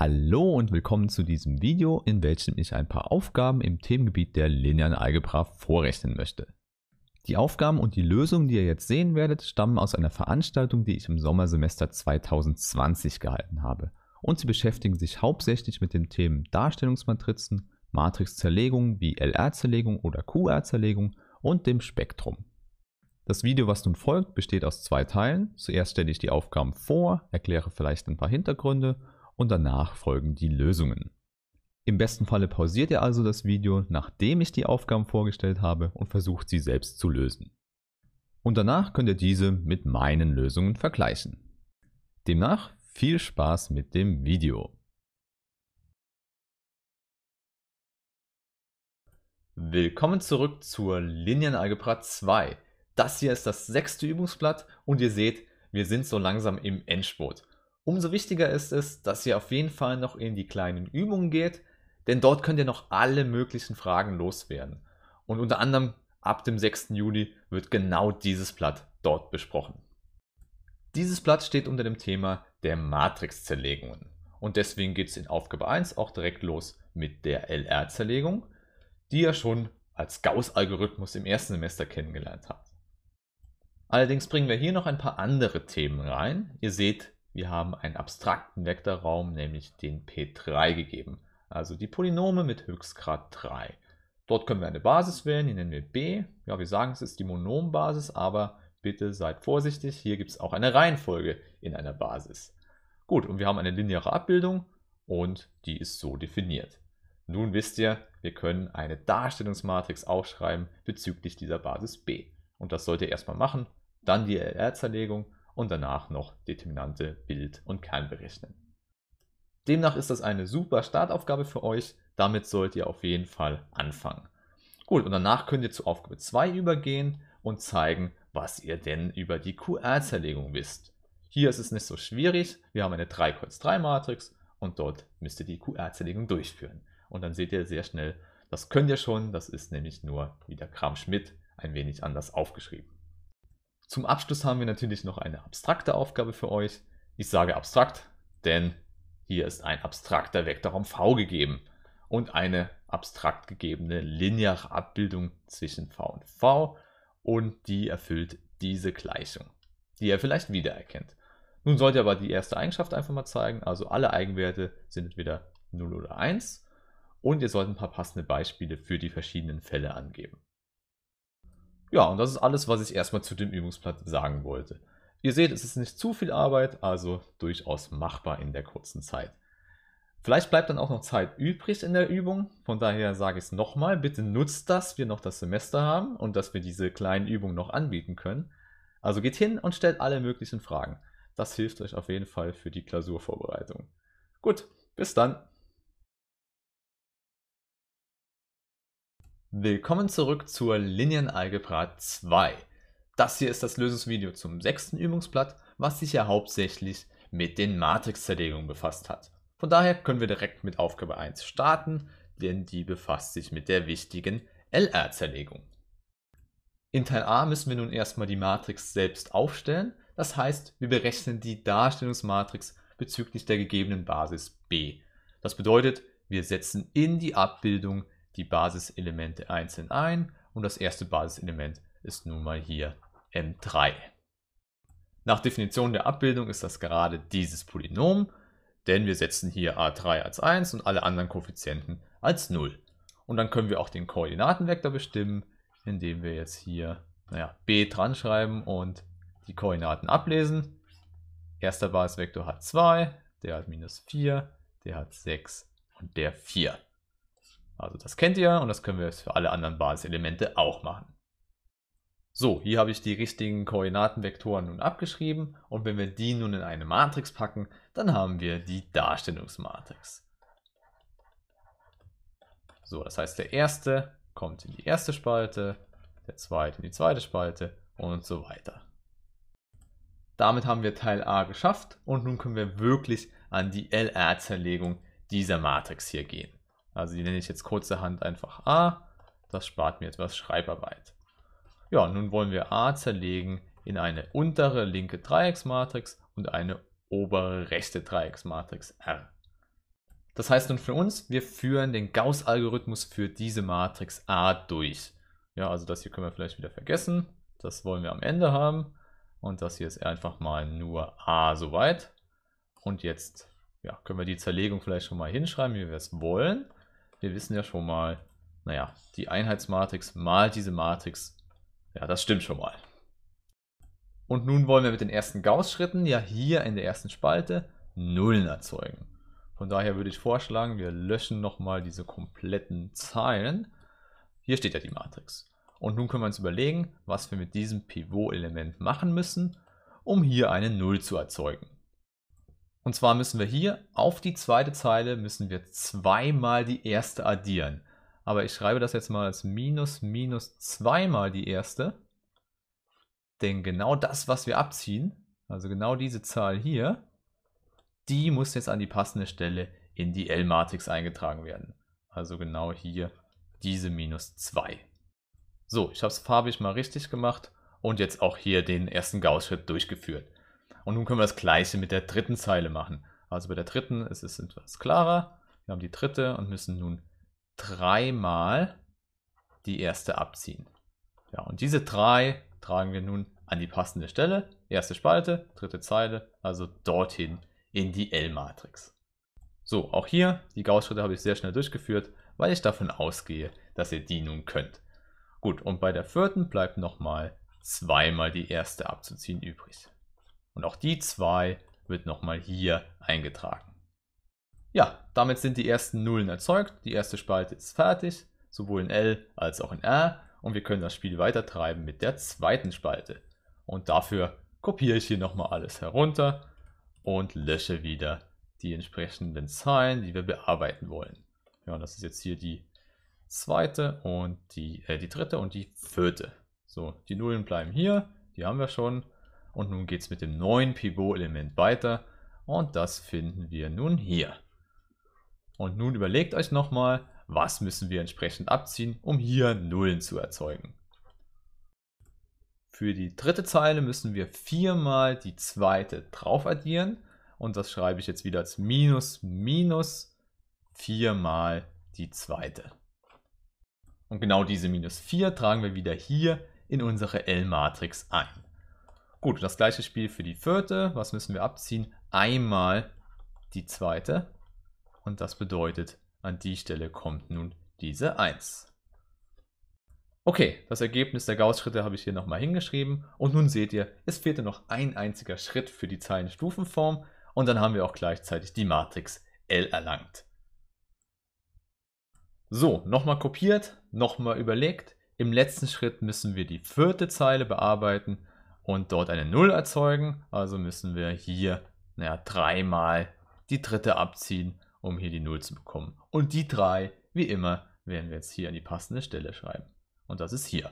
Hallo und willkommen zu diesem Video, in welchem ich ein paar Aufgaben im Themengebiet der linearen Algebra vorrechnen möchte. Die Aufgaben und die Lösungen, die ihr jetzt sehen werdet, stammen aus einer Veranstaltung, die ich im Sommersemester 2020 gehalten habe. Und sie beschäftigen sich hauptsächlich mit den Themen Darstellungsmatrizen, Matrixzerlegung wie LR-Zerlegung oder QR-Zerlegung und dem Spektrum. Das Video, was nun folgt, besteht aus zwei Teilen. Zuerst stelle ich die Aufgaben vor, erkläre vielleicht ein paar Hintergründe und danach folgen die Lösungen. Im besten Falle pausiert ihr also das Video, nachdem ich die Aufgaben vorgestellt habe und versucht sie selbst zu lösen. Und danach könnt ihr diese mit meinen Lösungen vergleichen. Demnach viel Spaß mit dem Video. Willkommen zurück zur Linienalgebra 2. Das hier ist das sechste Übungsblatt und ihr seht, wir sind so langsam im Endspurt. Umso wichtiger ist es, dass ihr auf jeden Fall noch in die kleinen Übungen geht, denn dort könnt ihr noch alle möglichen Fragen loswerden. Und unter anderem ab dem 6. Juli wird genau dieses Blatt dort besprochen. Dieses Blatt steht unter dem Thema der Matrix-Zerlegungen. Und deswegen geht es in Aufgabe 1 auch direkt los mit der LR-Zerlegung, die ihr schon als Gauss-Algorithmus im ersten Semester kennengelernt habt. Allerdings bringen wir hier noch ein paar andere Themen rein. Ihr seht, wir haben einen abstrakten Vektorraum, nämlich den P3 gegeben, also die Polynome mit Höchstgrad 3. Dort können wir eine Basis wählen, die nennen wir B. Ja, wir sagen, es ist die Monombasis, aber bitte seid vorsichtig, hier gibt es auch eine Reihenfolge in einer Basis. Gut, und wir haben eine lineare Abbildung und die ist so definiert. Nun wisst ihr, wir können eine Darstellungsmatrix aufschreiben bezüglich dieser Basis B. Und das sollt ihr erstmal machen, dann die LR-Zerlegung und danach noch Determinante, Bild und Kern berechnen. Demnach ist das eine super Startaufgabe für euch, damit sollt ihr auf jeden Fall anfangen. Gut, und danach könnt ihr zu Aufgabe 2 übergehen und zeigen, was ihr denn über die QR-Zerlegung wisst. Hier ist es nicht so schwierig, wir haben eine 3 x 3 Matrix und dort müsst ihr die QR-Zerlegung durchführen. Und dann seht ihr sehr schnell, das könnt ihr schon, das ist nämlich nur wie der Kram Schmidt ein wenig anders aufgeschrieben. Zum Abschluss haben wir natürlich noch eine abstrakte Aufgabe für euch. Ich sage abstrakt, denn hier ist ein abstrakter Vektorraum V gegeben und eine abstrakt gegebene lineare Abbildung zwischen V und V und die erfüllt diese Gleichung, die ihr vielleicht wiedererkennt. Nun sollt ihr aber die erste Eigenschaft einfach mal zeigen, also alle Eigenwerte sind entweder 0 oder 1 und ihr sollt ein paar passende Beispiele für die verschiedenen Fälle angeben. Ja, und das ist alles, was ich erstmal zu dem Übungsblatt sagen wollte. Ihr seht, es ist nicht zu viel Arbeit, also durchaus machbar in der kurzen Zeit. Vielleicht bleibt dann auch noch Zeit übrig in der Übung, von daher sage ich es nochmal, bitte nutzt dass wir noch das Semester haben und dass wir diese kleinen Übungen noch anbieten können. Also geht hin und stellt alle möglichen Fragen. Das hilft euch auf jeden Fall für die Klausurvorbereitung. Gut, bis dann. Willkommen zurück zur Linienalgebra 2. Das hier ist das Lösungsvideo zum sechsten Übungsblatt, was sich ja hauptsächlich mit den Matrixzerlegungen befasst hat. Von daher können wir direkt mit Aufgabe 1 starten, denn die befasst sich mit der wichtigen LR-Zerlegung. In Teil A müssen wir nun erstmal die Matrix selbst aufstellen, das heißt, wir berechnen die Darstellungsmatrix bezüglich der gegebenen Basis B. Das bedeutet, wir setzen in die Abbildung die Basiselemente einzeln ein und das erste Basiselement ist nun mal hier M3. Nach Definition der Abbildung ist das gerade dieses Polynom, denn wir setzen hier a3 als 1 und alle anderen Koeffizienten als 0. Und dann können wir auch den Koordinatenvektor bestimmen, indem wir jetzt hier naja, b dran schreiben und die Koordinaten ablesen. Erster Basisvektor hat 2, der hat minus 4, der hat 6 und der 4. Also das kennt ihr und das können wir jetzt für alle anderen Basiselemente auch machen. So, hier habe ich die richtigen Koordinatenvektoren nun abgeschrieben und wenn wir die nun in eine Matrix packen, dann haben wir die Darstellungsmatrix. So, das heißt der erste kommt in die erste Spalte, der zweite in die zweite Spalte und so weiter. Damit haben wir Teil A geschafft und nun können wir wirklich an die LR-Zerlegung dieser Matrix hier gehen. Also die nenne ich jetzt kurzerhand einfach a. Das spart mir etwas Schreibarbeit. Ja, nun wollen wir a zerlegen in eine untere linke Dreiecksmatrix und eine obere rechte Dreiecksmatrix R. Das heißt nun für uns, wir führen den Gauss-Algorithmus für diese Matrix A durch. Ja, also das hier können wir vielleicht wieder vergessen. Das wollen wir am Ende haben. Und das hier ist einfach mal nur A soweit. Und jetzt ja, können wir die Zerlegung vielleicht schon mal hinschreiben, wie wir es wollen. Wir wissen ja schon mal, naja, die Einheitsmatrix mal diese Matrix. Ja, das stimmt schon mal. Und nun wollen wir mit den ersten Gauss-Schritten ja hier in der ersten Spalte Nullen erzeugen. Von daher würde ich vorschlagen, wir löschen nochmal diese kompletten Zeilen. Hier steht ja die Matrix. Und nun können wir uns überlegen, was wir mit diesem Pivot-Element machen müssen, um hier eine Null zu erzeugen. Und zwar müssen wir hier auf die zweite Zeile müssen wir zweimal die erste addieren. Aber ich schreibe das jetzt mal als minus minus zweimal die erste. Denn genau das, was wir abziehen, also genau diese Zahl hier, die muss jetzt an die passende Stelle in die L-Matrix eingetragen werden. Also genau hier diese minus 2. So, ich habe es farbig mal richtig gemacht und jetzt auch hier den ersten Gauss-Schritt durchgeführt. Und nun können wir das gleiche mit der dritten Zeile machen. Also bei der dritten ist es etwas klarer. Wir haben die dritte und müssen nun dreimal die erste abziehen. Ja, und diese drei tragen wir nun an die passende Stelle. Erste Spalte, dritte Zeile, also dorthin in die L-Matrix. So, auch hier, die Gaußschritte habe ich sehr schnell durchgeführt, weil ich davon ausgehe, dass ihr die nun könnt. Gut, und bei der vierten bleibt nochmal zweimal die erste abzuziehen übrig. Und auch die 2 wird nochmal hier eingetragen. Ja, damit sind die ersten Nullen erzeugt. Die erste Spalte ist fertig, sowohl in L als auch in R. Und wir können das Spiel weitertreiben mit der zweiten Spalte. Und dafür kopiere ich hier nochmal alles herunter und lösche wieder die entsprechenden Zeilen, die wir bearbeiten wollen. Ja, das ist jetzt hier die zweite und die, äh, die dritte und die vierte. So, die Nullen bleiben hier, die haben wir schon. Und nun geht es mit dem neuen Pivot-Element weiter und das finden wir nun hier. Und nun überlegt euch nochmal, was müssen wir entsprechend abziehen, um hier Nullen zu erzeugen. Für die dritte Zeile müssen wir viermal die zweite drauf addieren und das schreibe ich jetzt wieder als minus minus viermal die zweite. Und genau diese minus 4 tragen wir wieder hier in unsere L-Matrix ein. Gut, das gleiche Spiel für die vierte. Was müssen wir abziehen? Einmal die zweite. Und das bedeutet, an die Stelle kommt nun diese 1. Okay, das Ergebnis der gauss schritte habe ich hier nochmal hingeschrieben. Und nun seht ihr, es fehlte noch ein einziger Schritt für die Zeilenstufenform. Und dann haben wir auch gleichzeitig die Matrix L erlangt. So, nochmal kopiert, nochmal überlegt. Im letzten Schritt müssen wir die vierte Zeile bearbeiten und dort eine 0 erzeugen. Also müssen wir hier naja, dreimal die dritte abziehen, um hier die 0 zu bekommen. Und die 3, wie immer, werden wir jetzt hier an die passende Stelle schreiben. Und das ist hier.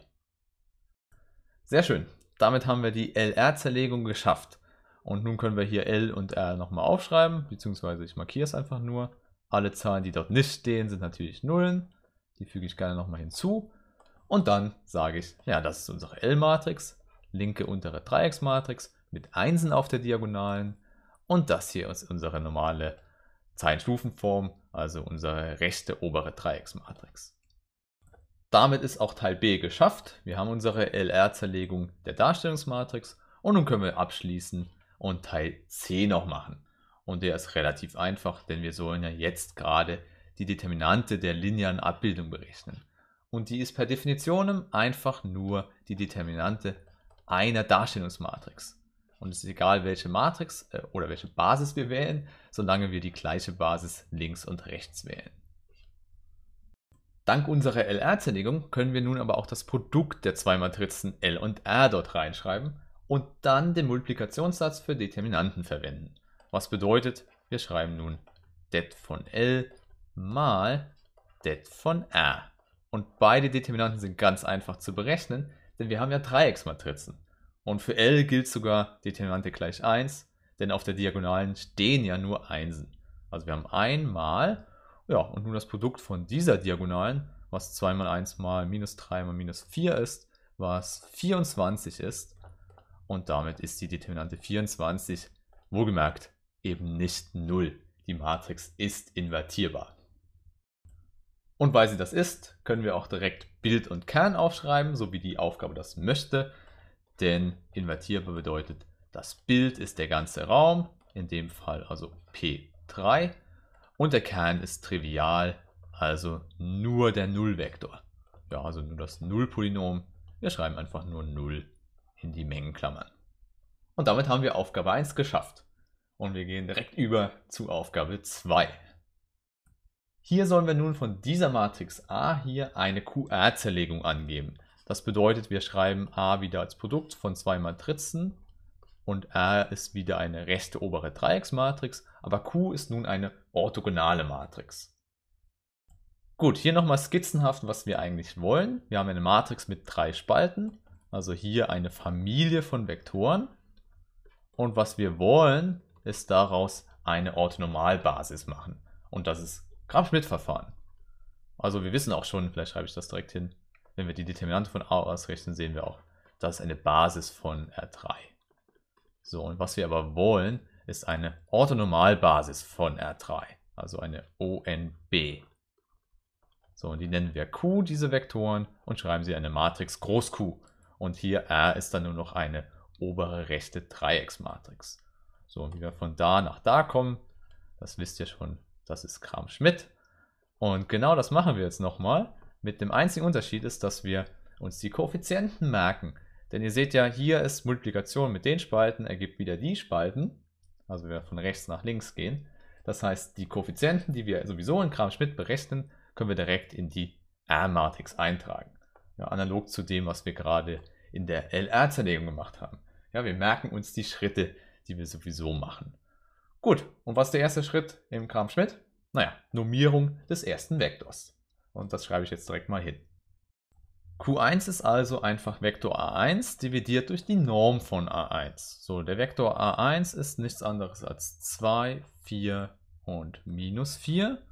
Sehr schön. Damit haben wir die LR-Zerlegung geschafft. Und nun können wir hier L und R nochmal aufschreiben, beziehungsweise ich markiere es einfach nur. Alle Zahlen, die dort nicht stehen, sind natürlich Nullen. Die füge ich gerne nochmal hinzu. Und dann sage ich, ja, das ist unsere L-Matrix linke untere Dreiecksmatrix mit Einsen auf der Diagonalen und das hier ist unsere normale Zeichenstufenform, also unsere rechte obere Dreiecksmatrix. Damit ist auch Teil B geschafft. Wir haben unsere LR-Zerlegung der Darstellungsmatrix und nun können wir abschließen und Teil C noch machen. Und der ist relativ einfach, denn wir sollen ja jetzt gerade die Determinante der linearen Abbildung berechnen. Und die ist per Definition einfach nur die Determinante einer Darstellungsmatrix. Und es ist egal, welche Matrix äh, oder welche Basis wir wählen, solange wir die gleiche Basis links und rechts wählen. Dank unserer LR-Zerlegung können wir nun aber auch das Produkt der zwei Matrizen L und R dort reinschreiben und dann den Multiplikationssatz für Determinanten verwenden. Was bedeutet, wir schreiben nun det von L mal det von R. Und beide Determinanten sind ganz einfach zu berechnen, denn wir haben ja Dreiecksmatrizen. Und für L gilt sogar Determinante gleich 1, denn auf der Diagonalen stehen ja nur Einsen. Also wir haben einmal, ja, und nun das Produkt von dieser Diagonalen, was 2 mal 1 mal minus 3 mal minus 4 ist, was 24 ist. Und damit ist die Determinante 24, wohlgemerkt, eben nicht 0. Die Matrix ist invertierbar. Und weil sie das ist, können wir auch direkt Bild und Kern aufschreiben, so wie die Aufgabe das möchte. Denn invertierbar bedeutet, das Bild ist der ganze Raum, in dem Fall also P3. Und der Kern ist trivial, also nur der Nullvektor. Ja, also nur das Nullpolynom. Wir schreiben einfach nur 0 in die Mengenklammern. Und damit haben wir Aufgabe 1 geschafft. Und wir gehen direkt über zu Aufgabe 2. Hier sollen wir nun von dieser Matrix A hier eine QR-Zerlegung angeben. Das bedeutet, wir schreiben A wieder als Produkt von zwei Matrizen und R ist wieder eine rechte obere Dreiecksmatrix, aber Q ist nun eine orthogonale Matrix. Gut, hier nochmal skizzenhaft, was wir eigentlich wollen. Wir haben eine Matrix mit drei Spalten, also hier eine Familie von Vektoren. Und was wir wollen, ist daraus eine Orthonormalbasis machen. Und das ist Gram-Schmidt-Verfahren. Also wir wissen auch schon, vielleicht schreibe ich das direkt hin, wenn wir die Determinante von A ausrechnen, sehen wir auch, das ist eine Basis von R3. So, und was wir aber wollen, ist eine Orthonormalbasis von R3, also eine ONB. So, und die nennen wir Q, diese Vektoren, und schreiben sie eine Matrix groß Q. Und hier R ist dann nur noch eine obere rechte Dreiecksmatrix. So, und wie wir von da nach da kommen, das wisst ihr schon das ist Kram Schmidt. Und genau das machen wir jetzt nochmal. Mit dem einzigen Unterschied ist, dass wir uns die Koeffizienten merken. Denn ihr seht ja, hier ist Multiplikation mit den Spalten, ergibt wieder die Spalten. Also wenn wir von rechts nach links gehen. Das heißt, die Koeffizienten, die wir sowieso in Kram-Schmidt berechnen, können wir direkt in die R-Matrix eintragen. Ja, analog zu dem, was wir gerade in der LR-Zerlegung gemacht haben. Ja, wir merken uns die Schritte, die wir sowieso machen. Gut, und was ist der erste Schritt im Kram-Schmidt? Naja, Normierung des ersten Vektors. Und das schreibe ich jetzt direkt mal hin. Q1 ist also einfach Vektor A1 dividiert durch die Norm von A1. So, der Vektor A1 ist nichts anderes als 2, 4 und minus 4.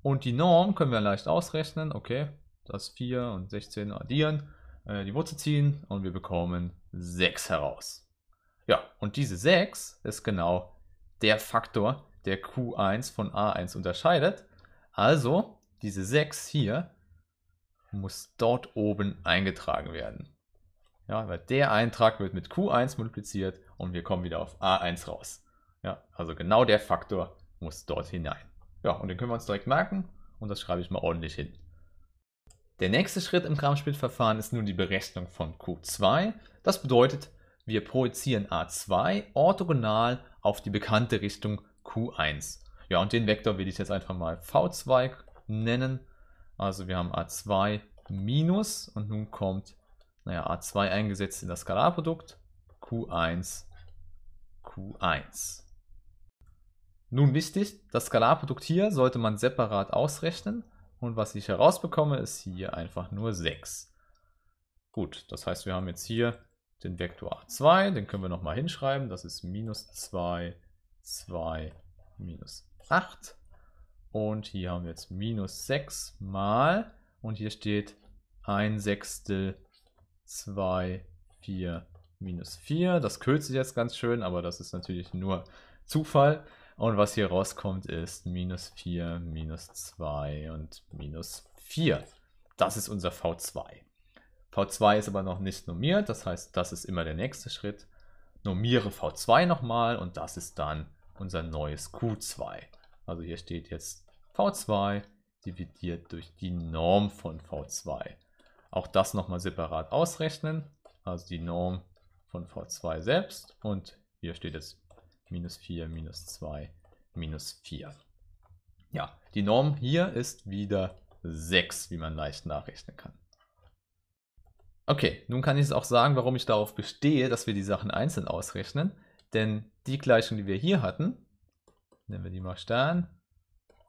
Und die Norm können wir leicht ausrechnen. Okay, das 4 und 16 addieren, äh, die Wurzel ziehen und wir bekommen 6 heraus. Ja, und diese 6 ist genau der Faktor, der Q1 von A1 unterscheidet. Also diese 6 hier muss dort oben eingetragen werden. Ja, weil der Eintrag wird mit Q1 multipliziert und wir kommen wieder auf A1 raus. Ja, also genau der Faktor muss dort hinein. Ja, und den können wir uns direkt merken und das schreibe ich mal ordentlich hin. Der nächste Schritt im Kramspielverfahren ist nun die Berechnung von Q2. Das bedeutet, wir projizieren a2 orthogonal auf die bekannte Richtung q1. Ja, und den Vektor will ich jetzt einfach mal v2 nennen. Also wir haben a2 minus und nun kommt naja, a2 eingesetzt in das Skalarprodukt q1 q1. Nun wichtig, das Skalarprodukt hier sollte man separat ausrechnen und was ich herausbekomme ist hier einfach nur 6. Gut, das heißt wir haben jetzt hier den Vektor a2, den können wir nochmal hinschreiben, das ist minus 2, 2, minus 8. Und hier haben wir jetzt minus 6 mal, und hier steht 1 Sechstel 2, 4, minus 4. Das kürzt sich jetzt ganz schön, aber das ist natürlich nur Zufall. Und was hier rauskommt ist minus 4, minus 2 und minus 4. Das ist unser V2. V2 ist aber noch nicht normiert, das heißt, das ist immer der nächste Schritt. Normiere V2 nochmal und das ist dann unser neues Q2. Also hier steht jetzt V2 dividiert durch die Norm von V2. Auch das nochmal separat ausrechnen, also die Norm von V2 selbst und hier steht jetzt minus 4, minus 2, minus 4. Ja, die Norm hier ist wieder 6, wie man leicht nachrechnen kann. Okay, nun kann ich es auch sagen, warum ich darauf bestehe, dass wir die Sachen einzeln ausrechnen. Denn die Gleichung, die wir hier hatten, nennen wir die mal Stern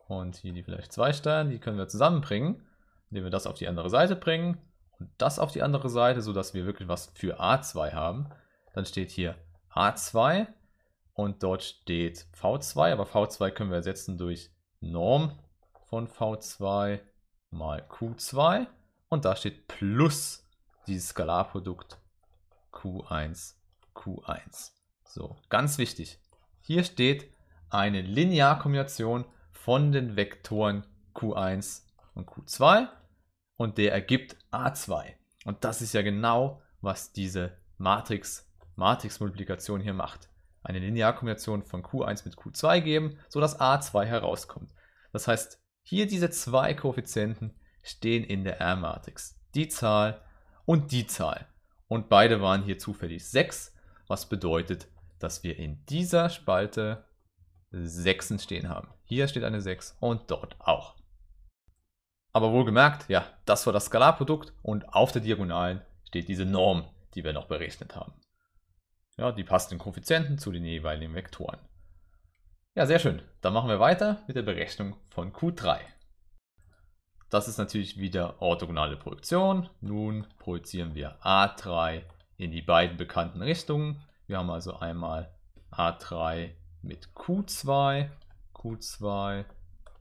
und hier die vielleicht zwei Sterne, die können wir zusammenbringen, indem wir das auf die andere Seite bringen und das auf die andere Seite, sodass wir wirklich was für A2 haben. Dann steht hier A2 und dort steht V2, aber V2 können wir ersetzen durch Norm von V2 mal Q2 und da steht plus dieses Skalarprodukt Q1, Q1. So, ganz wichtig. Hier steht eine Linearkombination von den Vektoren Q1 und Q2 und der ergibt A2. Und das ist ja genau, was diese Matrix, Matrix-Multiplikation hier macht. Eine Linearkombination von Q1 mit Q2 geben, sodass A2 herauskommt. Das heißt, hier diese zwei Koeffizienten stehen in der R-Matrix. Die Zahl, und die Zahl. Und beide waren hier zufällig 6, was bedeutet, dass wir in dieser Spalte 6 stehen haben. Hier steht eine 6 und dort auch. Aber wohlgemerkt, ja, das war das Skalarprodukt und auf der Diagonalen steht diese Norm, die wir noch berechnet haben. Ja, die passenden Koeffizienten zu den jeweiligen Vektoren. Ja, sehr schön. Dann machen wir weiter mit der Berechnung von Q3. Das ist natürlich wieder orthogonale Projektion. Nun projizieren wir A3 in die beiden bekannten Richtungen. Wir haben also einmal A3 mit Q2, Q2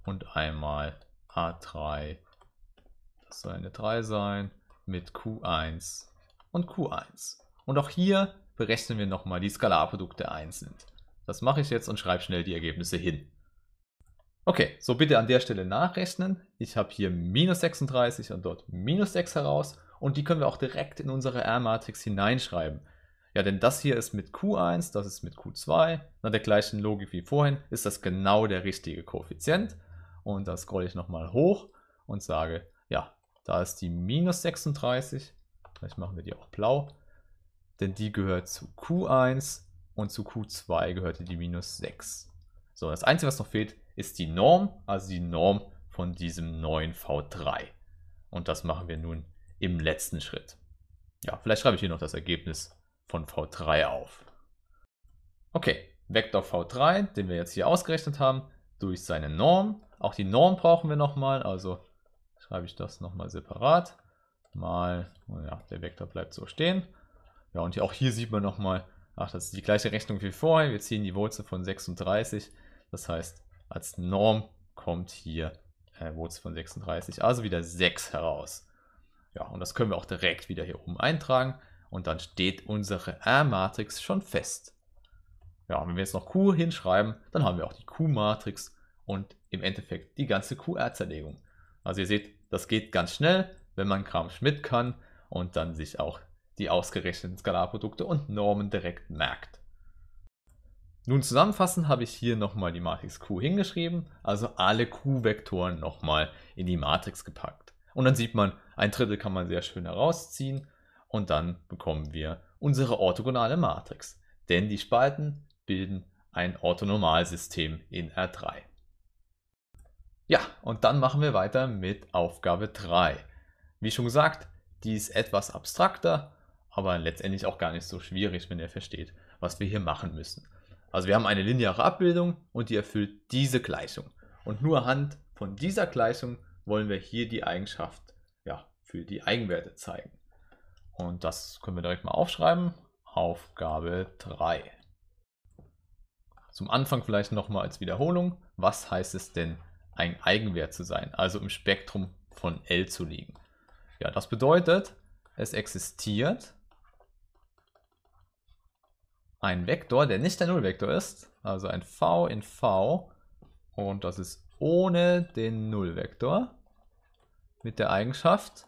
und einmal A3, das soll eine 3 sein, mit Q1 und Q1. Und auch hier berechnen wir nochmal die Skalarprodukte einzeln. Das mache ich jetzt und schreibe schnell die Ergebnisse hin. Okay, so bitte an der Stelle nachrechnen. Ich habe hier minus 36 und dort minus 6 heraus und die können wir auch direkt in unsere R-Matrix hineinschreiben. Ja, denn das hier ist mit Q1, das ist mit Q2. Nach der gleichen Logik wie vorhin ist das genau der richtige Koeffizient. Und da scrolle ich nochmal hoch und sage, ja, da ist die minus 36. Vielleicht machen wir die auch blau. Denn die gehört zu Q1 und zu Q2 gehörte die minus 6. So, das Einzige, was noch fehlt, ist die Norm, also die Norm von diesem neuen V3. Und das machen wir nun im letzten Schritt. Ja, vielleicht schreibe ich hier noch das Ergebnis von V3 auf. Okay, Vektor V3, den wir jetzt hier ausgerechnet haben, durch seine Norm. Auch die Norm brauchen wir nochmal, also schreibe ich das nochmal separat. Mal, ja, der Vektor bleibt so stehen. Ja, und auch hier sieht man nochmal, ach, das ist die gleiche Rechnung wie vorher. Wir ziehen die Wurzel von 36, das heißt als Norm kommt hier äh, Wurzel von 36, also wieder 6 heraus. Ja, und das können wir auch direkt wieder hier oben eintragen. Und dann steht unsere R-Matrix schon fest. Ja, wenn wir jetzt noch Q hinschreiben, dann haben wir auch die Q-Matrix und im Endeffekt die ganze QR-Zerlegung. Also ihr seht, das geht ganz schnell, wenn man Kram-Schmidt kann und dann sich auch die ausgerechneten Skalarprodukte und Normen direkt merkt. Nun zusammenfassend habe ich hier nochmal die Matrix Q hingeschrieben, also alle Q-Vektoren nochmal in die Matrix gepackt. Und dann sieht man, ein Drittel kann man sehr schön herausziehen und dann bekommen wir unsere orthogonale Matrix. Denn die Spalten bilden ein Orthonormalsystem in R3. Ja, und dann machen wir weiter mit Aufgabe 3. Wie schon gesagt, die ist etwas abstrakter, aber letztendlich auch gar nicht so schwierig, wenn ihr versteht, was wir hier machen müssen. Also wir haben eine lineare Abbildung und die erfüllt diese Gleichung. Und nur anhand von dieser Gleichung wollen wir hier die Eigenschaft ja, für die Eigenwerte zeigen. Und das können wir direkt mal aufschreiben. Aufgabe 3. Zum Anfang vielleicht nochmal als Wiederholung. Was heißt es denn, ein Eigenwert zu sein, also im Spektrum von L zu liegen? Ja, das bedeutet, es existiert ein Vektor, der nicht der Nullvektor ist, also ein v in v und das ist ohne den Nullvektor mit der Eigenschaft,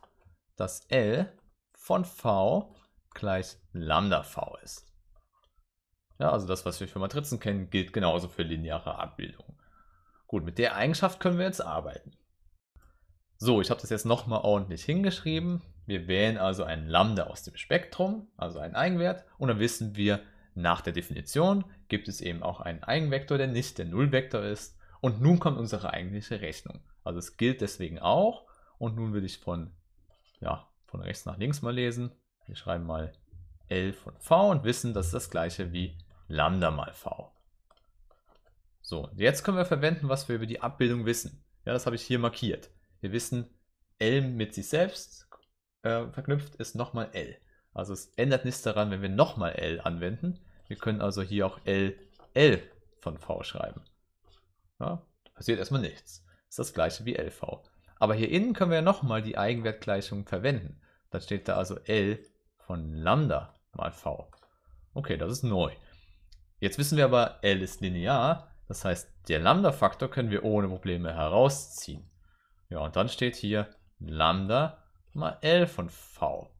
dass L von v gleich Lambda v ist. Ja, also das, was wir für Matrizen kennen, gilt genauso für lineare Abbildungen. Gut, mit der Eigenschaft können wir jetzt arbeiten. So, ich habe das jetzt nochmal ordentlich hingeschrieben. Wir wählen also einen Lambda aus dem Spektrum, also einen Eigenwert, und dann wissen wir, nach der Definition gibt es eben auch einen Eigenvektor, der nicht der Nullvektor ist. Und nun kommt unsere eigentliche Rechnung. Also es gilt deswegen auch. Und nun würde ich von, ja, von rechts nach links mal lesen. Wir schreiben mal L von V und wissen, das ist das gleiche wie Lambda mal V. So, jetzt können wir verwenden, was wir über die Abbildung wissen. Ja, das habe ich hier markiert. Wir wissen, L mit sich selbst äh, verknüpft ist nochmal L. Also es ändert nichts daran, wenn wir nochmal L anwenden. Wir können also hier auch L, L von V schreiben. Ja, passiert erstmal nichts. Das ist das gleiche wie LV. Aber hier innen können wir ja nochmal die Eigenwertgleichung verwenden. Dann steht da also L von Lambda mal V. Okay, das ist neu. Jetzt wissen wir aber, L ist linear. Das heißt, der Lambda-Faktor können wir ohne Probleme herausziehen. Ja, und dann steht hier Lambda mal L von V.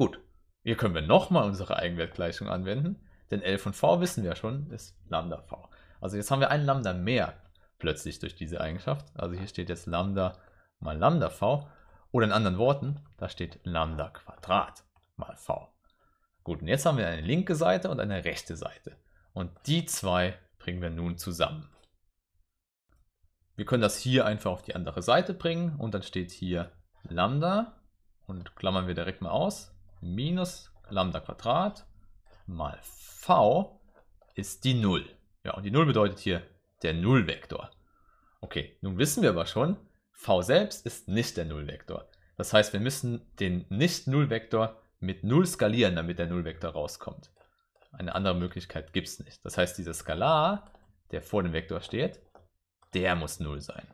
Gut, hier können wir nochmal unsere Eigenwertgleichung anwenden, denn L von V wissen wir schon, ist Lambda V. Also jetzt haben wir einen Lambda mehr plötzlich durch diese Eigenschaft. Also hier steht jetzt Lambda mal Lambda V. Oder in anderen Worten, da steht Lambda Quadrat mal V. Gut, und jetzt haben wir eine linke Seite und eine rechte Seite. Und die zwei bringen wir nun zusammen. Wir können das hier einfach auf die andere Seite bringen und dann steht hier Lambda und klammern wir direkt mal aus minus Lambda Quadrat mal V ist die 0. Ja, und die 0 bedeutet hier der Nullvektor. Okay, nun wissen wir aber schon, V selbst ist nicht der Nullvektor. Das heißt, wir müssen den Nicht-Nullvektor mit 0 skalieren, damit der Nullvektor rauskommt. Eine andere Möglichkeit gibt es nicht. Das heißt, dieser Skalar, der vor dem Vektor steht, der muss 0 sein.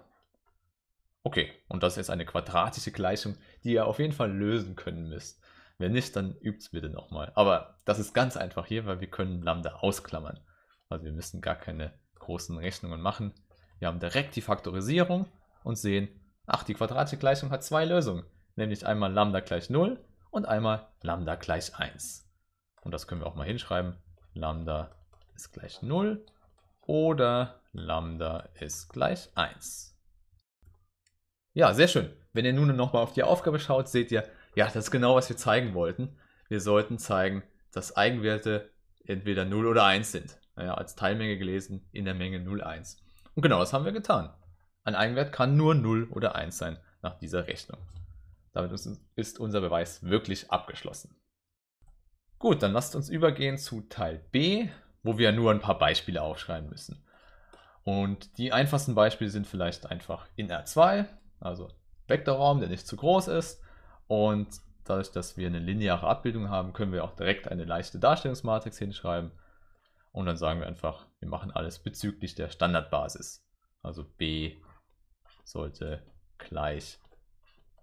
Okay, und das ist eine quadratische Gleichung, die ihr auf jeden Fall lösen können müsst. Wenn nicht, dann übt es bitte nochmal. Aber das ist ganz einfach hier, weil wir können Lambda ausklammern. Also wir müssen gar keine großen Rechnungen machen. Wir haben direkt die Faktorisierung und sehen, ach, die quadratische Gleichung hat zwei Lösungen. Nämlich einmal Lambda gleich 0 und einmal Lambda gleich 1. Und das können wir auch mal hinschreiben. Lambda ist gleich 0 oder Lambda ist gleich 1. Ja, sehr schön. Wenn ihr nun nochmal auf die Aufgabe schaut, seht ihr, ja, das ist genau, was wir zeigen wollten. Wir sollten zeigen, dass Eigenwerte entweder 0 oder 1 sind. Naja, als Teilmenge gelesen in der Menge 0, 1. Und genau das haben wir getan. Ein Eigenwert kann nur 0 oder 1 sein nach dieser Rechnung. Damit ist unser Beweis wirklich abgeschlossen. Gut, dann lasst uns übergehen zu Teil B, wo wir nur ein paar Beispiele aufschreiben müssen. Und die einfachsten Beispiele sind vielleicht einfach in R2, also Vektorraum, der nicht zu groß ist, und dadurch, dass wir eine lineare Abbildung haben, können wir auch direkt eine leichte Darstellungsmatrix hinschreiben. Und dann sagen wir einfach, wir machen alles bezüglich der Standardbasis. Also B sollte gleich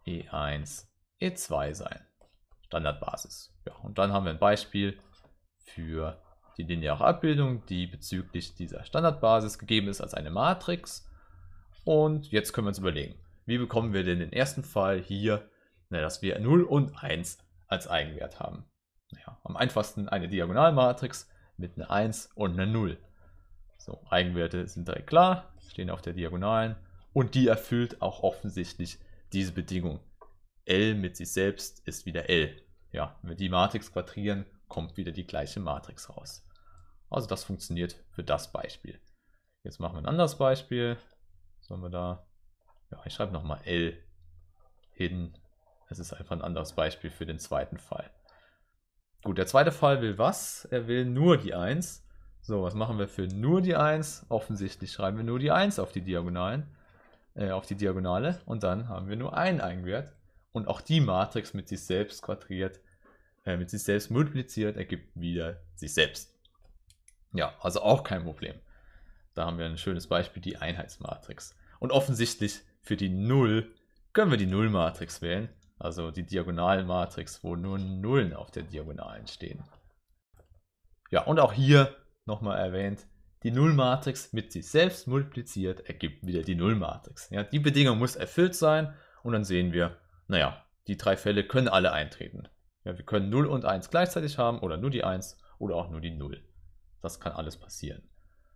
E1, E2 e sein. Standardbasis. Ja, und dann haben wir ein Beispiel für die lineare Abbildung, die bezüglich dieser Standardbasis gegeben ist als eine Matrix. Und jetzt können wir uns überlegen, wie bekommen wir denn den ersten Fall hier Ne, dass wir 0 und 1 als Eigenwert haben. Naja, am einfachsten eine Diagonalmatrix mit einer 1 und einer 0. So, Eigenwerte sind direkt klar, stehen auf der Diagonalen und die erfüllt auch offensichtlich diese Bedingung. L mit sich selbst ist wieder L. Ja, wenn wir die Matrix quadrieren, kommt wieder die gleiche Matrix raus. Also das funktioniert für das Beispiel. Jetzt machen wir ein anderes Beispiel. Sollen wir da, ja, ich schreibe nochmal L hin es ist einfach ein anderes Beispiel für den zweiten Fall. Gut, der zweite Fall will was? Er will nur die 1. So, was machen wir für nur die 1? Offensichtlich schreiben wir nur die 1 auf die Diagonalen, äh, auf die Diagonale und dann haben wir nur einen Eigenwert. Und auch die Matrix mit sich selbst quadriert, äh, mit sich selbst multipliziert, ergibt wieder sich selbst. Ja, also auch kein Problem. Da haben wir ein schönes Beispiel, die Einheitsmatrix. Und offensichtlich für die 0 können wir die 0-Matrix wählen. Also die Diagonalmatrix, wo nur Nullen auf der Diagonalen stehen. Ja, und auch hier nochmal erwähnt, die Nullmatrix mit sich selbst multipliziert ergibt wieder die Nullmatrix. Ja, die Bedingung muss erfüllt sein und dann sehen wir, naja, die drei Fälle können alle eintreten. Ja, wir können 0 und 1 gleichzeitig haben oder nur die 1 oder auch nur die 0. Das kann alles passieren.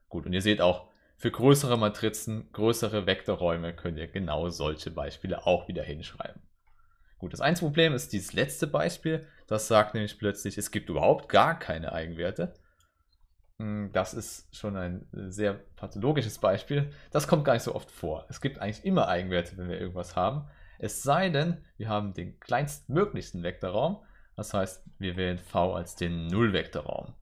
Gut, und ihr seht auch, für größere Matrizen, größere Vektorräume könnt ihr genau solche Beispiele auch wieder hinschreiben. Gut, das einzige Problem ist dieses letzte Beispiel. Das sagt nämlich plötzlich, es gibt überhaupt gar keine Eigenwerte. Hm, das ist schon ein äh, sehr pathologisches Beispiel. Das kommt gar nicht so oft vor. Es gibt eigentlich immer Eigenwerte, wenn wir irgendwas haben. Es sei denn, wir haben den kleinstmöglichsten Vektorraum. Das heißt, wir wählen V als den Nullvektorraum.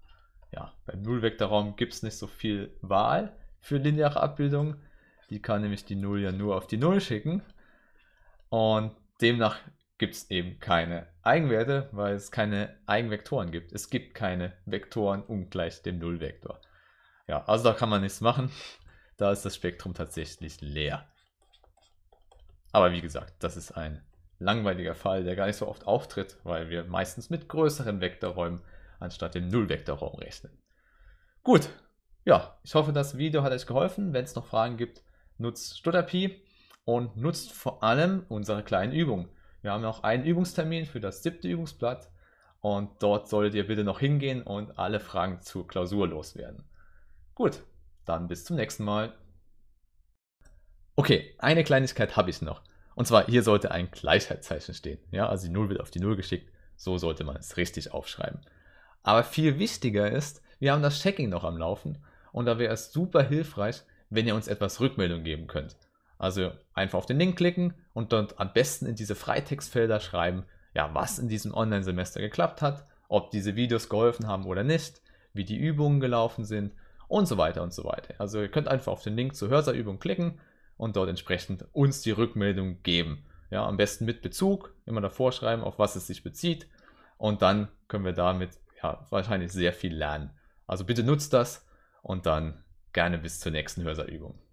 Ja, beim Nullvektorraum gibt es nicht so viel Wahl für lineare Abbildungen. Die kann nämlich die Null ja nur auf die Null schicken. Und demnach gibt es eben keine Eigenwerte, weil es keine Eigenvektoren gibt. Es gibt keine Vektoren ungleich dem Nullvektor. Ja, also da kann man nichts machen. Da ist das Spektrum tatsächlich leer. Aber wie gesagt, das ist ein langweiliger Fall, der gar nicht so oft auftritt, weil wir meistens mit größeren Vektorräumen anstatt dem Nullvektorraum rechnen. Gut, ja, ich hoffe, das Video hat euch geholfen. Wenn es noch Fragen gibt, nutzt Stutterpi und nutzt vor allem unsere kleinen Übungen. Wir haben noch einen Übungstermin für das siebte Übungsblatt und dort solltet ihr bitte noch hingehen und alle Fragen zur Klausur loswerden. Gut, dann bis zum nächsten Mal. Okay, eine Kleinigkeit habe ich noch. Und zwar hier sollte ein Gleichheitszeichen stehen. Ja, also die 0 wird auf die 0 geschickt. So sollte man es richtig aufschreiben. Aber viel wichtiger ist, wir haben das Checking noch am Laufen und da wäre es super hilfreich, wenn ihr uns etwas Rückmeldung geben könnt. Also einfach auf den Link klicken und dort am besten in diese Freitextfelder schreiben, ja, was in diesem Online-Semester geklappt hat, ob diese Videos geholfen haben oder nicht, wie die Übungen gelaufen sind und so weiter und so weiter. Also ihr könnt einfach auf den Link zur Hörsaarübung klicken und dort entsprechend uns die Rückmeldung geben. Ja, am besten mit Bezug, immer davor schreiben, auf was es sich bezieht und dann können wir damit ja, wahrscheinlich sehr viel lernen. Also bitte nutzt das und dann gerne bis zur nächsten Hörsaarübung.